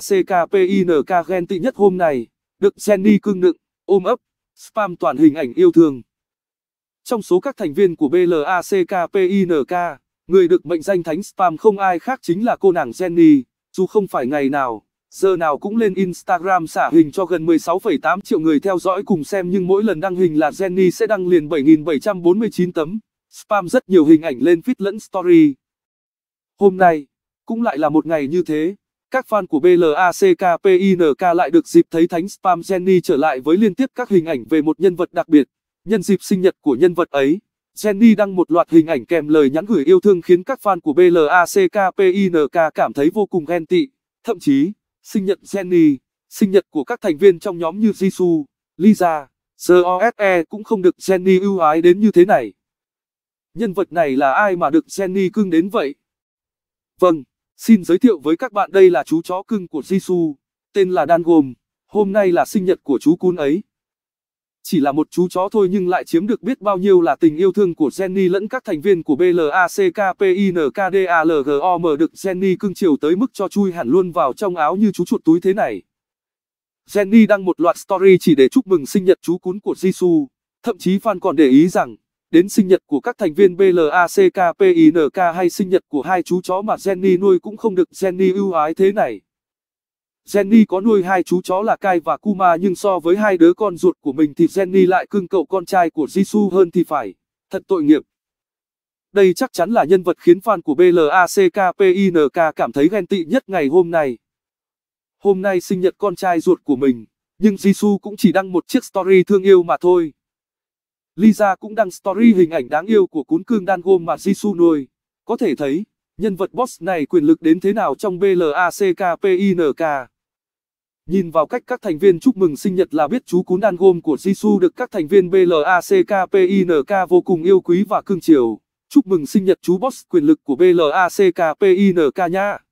ACKPINK ghen tị nhất hôm này, được Jenny cưng nựng, ôm ấp, spam toàn hình ảnh yêu thương. Trong số các thành viên của BLACKPINK, người được mệnh danh thánh spam không ai khác chính là cô nàng Jenny, dù không phải ngày nào, giờ nào cũng lên Instagram xả hình cho gần 16,8 triệu người theo dõi cùng xem nhưng mỗi lần đăng hình là Jenny sẽ đăng liền 7.749 tấm, spam rất nhiều hình ảnh lên feed lẫn story. Hôm nay, cũng lại là một ngày như thế các fan của BLACKPINK lại được dịp thấy thánh Spam Jenny trở lại với liên tiếp các hình ảnh về một nhân vật đặc biệt. Nhân dịp sinh nhật của nhân vật ấy, Jenny đăng một loạt hình ảnh kèm lời nhắn gửi yêu thương khiến các fan của BLACKPINK cảm thấy vô cùng ghen tị. Thậm chí, sinh nhật Jenny, sinh nhật của các thành viên trong nhóm như Jisoo, Lisa, JOSE e cũng không được Jenny ưu ái đến như thế này. Nhân vật này là ai mà được Jenny cưng đến vậy? Vâng, Xin giới thiệu với các bạn đây là chú chó cưng của Jisoo, tên là Dan Gồm, hôm nay là sinh nhật của chú cún ấy. Chỉ là một chú chó thôi nhưng lại chiếm được biết bao nhiêu là tình yêu thương của Jenny lẫn các thành viên của BLACKPINKDALGOM được Jenny cưng chiều tới mức cho chui hẳn luôn vào trong áo như chú chuột túi thế này. Jenny đăng một loạt story chỉ để chúc mừng sinh nhật chú cún của Jisoo, thậm chí fan còn để ý rằng Đến sinh nhật của các thành viên BLACKPINK hay sinh nhật của hai chú chó mà Jenny nuôi cũng không được Jenny ưu ái thế này. Jenny có nuôi hai chú chó là Kai và Kuma nhưng so với hai đứa con ruột của mình thì Jenny lại cưng cậu con trai của Jisoo hơn thì phải. Thật tội nghiệp. Đây chắc chắn là nhân vật khiến fan của BLACKPINK cảm thấy ghen tị nhất ngày hôm nay. Hôm nay sinh nhật con trai ruột của mình, nhưng Jisoo cũng chỉ đăng một chiếc story thương yêu mà thôi. Lisa cũng đăng story hình ảnh đáng yêu của cún cưng đan gôm mà Jisoo nuôi. Có thể thấy, nhân vật boss này quyền lực đến thế nào trong BLACKPINK. Nhìn vào cách các thành viên chúc mừng sinh nhật là biết chú cún đan gôm của Jisoo được các thành viên BLACKPINK vô cùng yêu quý và cưng chiều. Chúc mừng sinh nhật chú boss quyền lực của BLACKPINK nha!